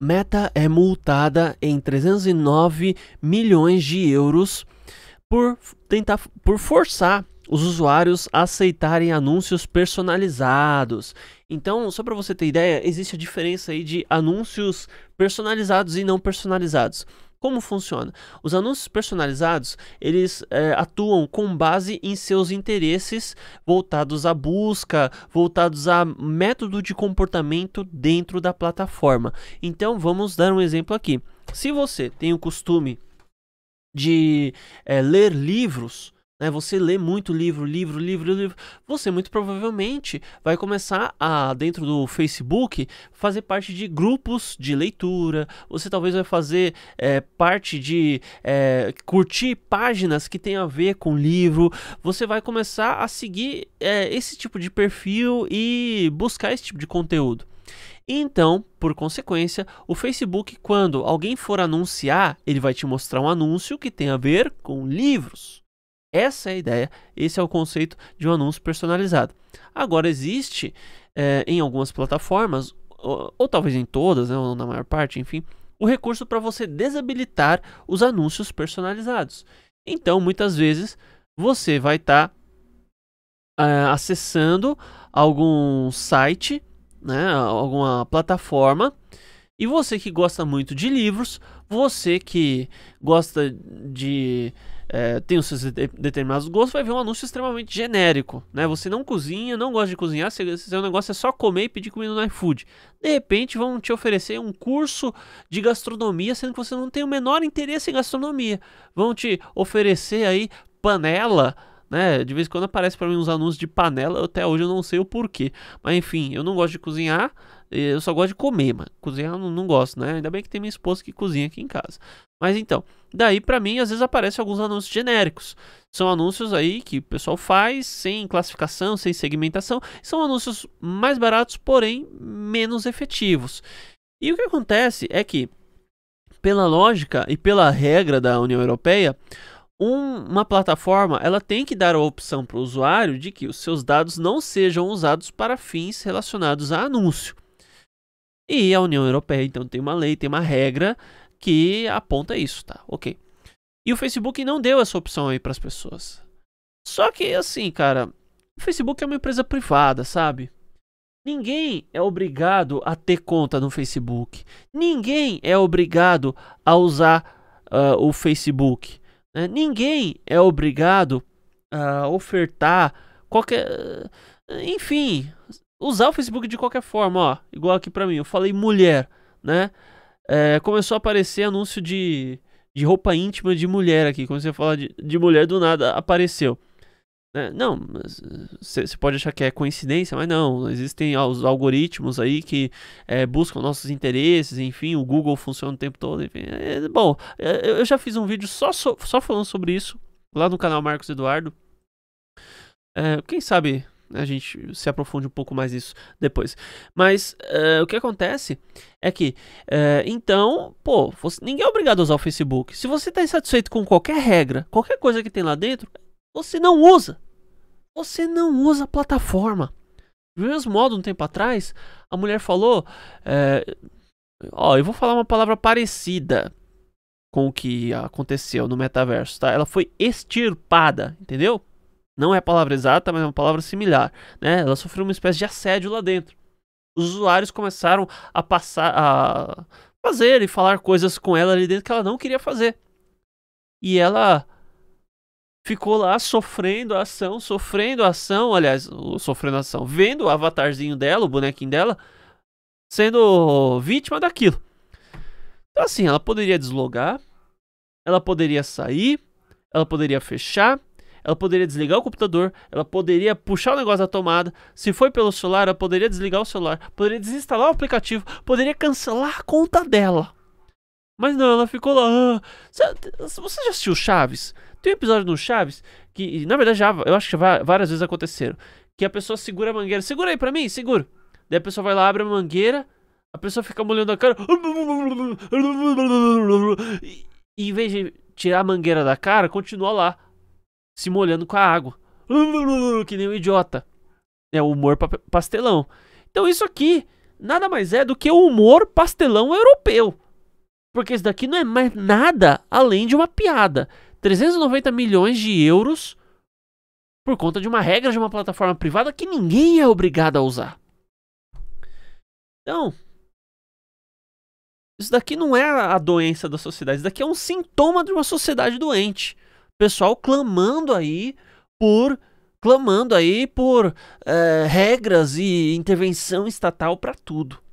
Meta é multada em 309 milhões de euros por tentar por forçar os usuários a aceitarem anúncios personalizados. Então, só para você ter ideia, existe a diferença aí de anúncios personalizados e não personalizados. Como funciona? Os anúncios personalizados eles é, atuam com base em seus interesses voltados à busca, voltados a método de comportamento dentro da plataforma. Então vamos dar um exemplo aqui. Se você tem o costume de é, ler livros, né, você lê muito livro, livro, livro, livro, você muito provavelmente vai começar a, dentro do Facebook, fazer parte de grupos de leitura, você talvez vai fazer é, parte de é, curtir páginas que tem a ver com livro, você vai começar a seguir é, esse tipo de perfil e buscar esse tipo de conteúdo. Então, por consequência, o Facebook, quando alguém for anunciar, ele vai te mostrar um anúncio que tem a ver com livros. Essa é a ideia, esse é o conceito de um anúncio personalizado. Agora, existe é, em algumas plataformas, ou, ou talvez em todas, né, ou na maior parte, enfim, o recurso para você desabilitar os anúncios personalizados. Então, muitas vezes, você vai estar tá, é, acessando algum site, né, alguma plataforma e você que gosta muito de livros, você que gosta de. É, tem os seus de determinados gostos, vai ver um anúncio extremamente genérico. Né? Você não cozinha, não gosta de cozinhar, seu, seu negócio é só comer e pedir comida no iFood. De repente vão te oferecer um curso de gastronomia, sendo que você não tem o menor interesse em gastronomia. Vão te oferecer aí panela. Né? De vez em quando aparece para mim uns anúncios de panela, até hoje eu não sei o porquê. Mas enfim, eu não gosto de cozinhar, eu só gosto de comer, mano. Cozinhar eu não, não gosto, né? Ainda bem que tem minha esposa que cozinha aqui em casa. Mas então, daí para mim às vezes aparecem alguns anúncios genéricos. São anúncios aí que o pessoal faz sem classificação, sem segmentação. São anúncios mais baratos, porém menos efetivos. E o que acontece é que, pela lógica e pela regra da União Europeia, um, uma plataforma ela tem que dar a opção para o usuário de que os seus dados não sejam usados para fins relacionados a anúncio. E a União Europeia, então, tem uma lei, tem uma regra que aponta isso, tá? Ok. E o Facebook não deu essa opção aí para as pessoas. Só que, assim, cara, o Facebook é uma empresa privada, sabe? Ninguém é obrigado a ter conta no Facebook. Ninguém é obrigado a usar uh, o Facebook. Né? Ninguém é obrigado a ofertar qualquer. Enfim, usar o Facebook de qualquer forma, ó. Igual aqui pra mim, eu falei mulher, né? É, começou a aparecer anúncio de, de roupa íntima de mulher aqui. Quando você fala de, de mulher, do nada apareceu. É, não, você pode achar que é coincidência, mas não. Existem os algoritmos aí que é, buscam nossos interesses, enfim, o Google funciona o tempo todo, enfim. É, é bom, é, eu já fiz um vídeo só, so, só falando sobre isso lá no canal Marcos Eduardo. quem sabe a gente se aprofunde um pouco mais nisso depois. Mas uh, o que acontece é que, uh, então, pô, você, ninguém é obrigado a usar o Facebook. Se você está insatisfeito com qualquer regra, qualquer coisa que tem lá dentro, você não usa. Você não usa a plataforma. Do mesmo modo, um tempo atrás, a mulher falou: uh, Ó, eu vou falar uma palavra parecida com o que aconteceu no metaverso, tá? Ela foi extirpada, entendeu? Não é a palavra exata, mas é uma palavra similar. Né? Ela sofreu uma espécie de assédio lá dentro. Os usuários começaram a passar a fazer e falar coisas com ela ali dentro que ela não queria fazer. E ela ficou lá sofrendo a ação, sofrendo a ação, aliás, sofrendo a ação, vendo o avatarzinho dela, o bonequinho dela, sendo vítima daquilo. Então, assim, ela poderia deslogar, ela poderia sair, ela poderia fechar, ela poderia desligar o computador, ela poderia puxar o negócio da tomada. Se foi pelo celular, ela poderia desligar o celular, poderia desinstalar o aplicativo, poderia cancelar a conta dela. Mas não, ela ficou lá. Ah, você já assistiu Chaves? Tem um episódio no Chaves que, na verdade, já, eu acho que várias vezes aconteceram. Que a pessoa segura a mangueira. Segura aí pra mim, seguro. Daí a pessoa vai lá, abre a mangueira. A pessoa fica molhando a cara. E, em vez de tirar a mangueira da cara, continua lá se molhando com a água. Que nem um idiota. É o humor pastelão. Então isso aqui nada mais é do que o humor pastelão europeu. Porque isso daqui não é mais nada além de uma piada. 390 milhões de euros por conta de uma regra de uma plataforma privada que ninguém é obrigado a usar. Então, isso daqui não é a doença da sociedade, isso daqui é um sintoma de uma sociedade doente pessoal clamando aí por clamando aí por é, regras e intervenção estatal para tudo.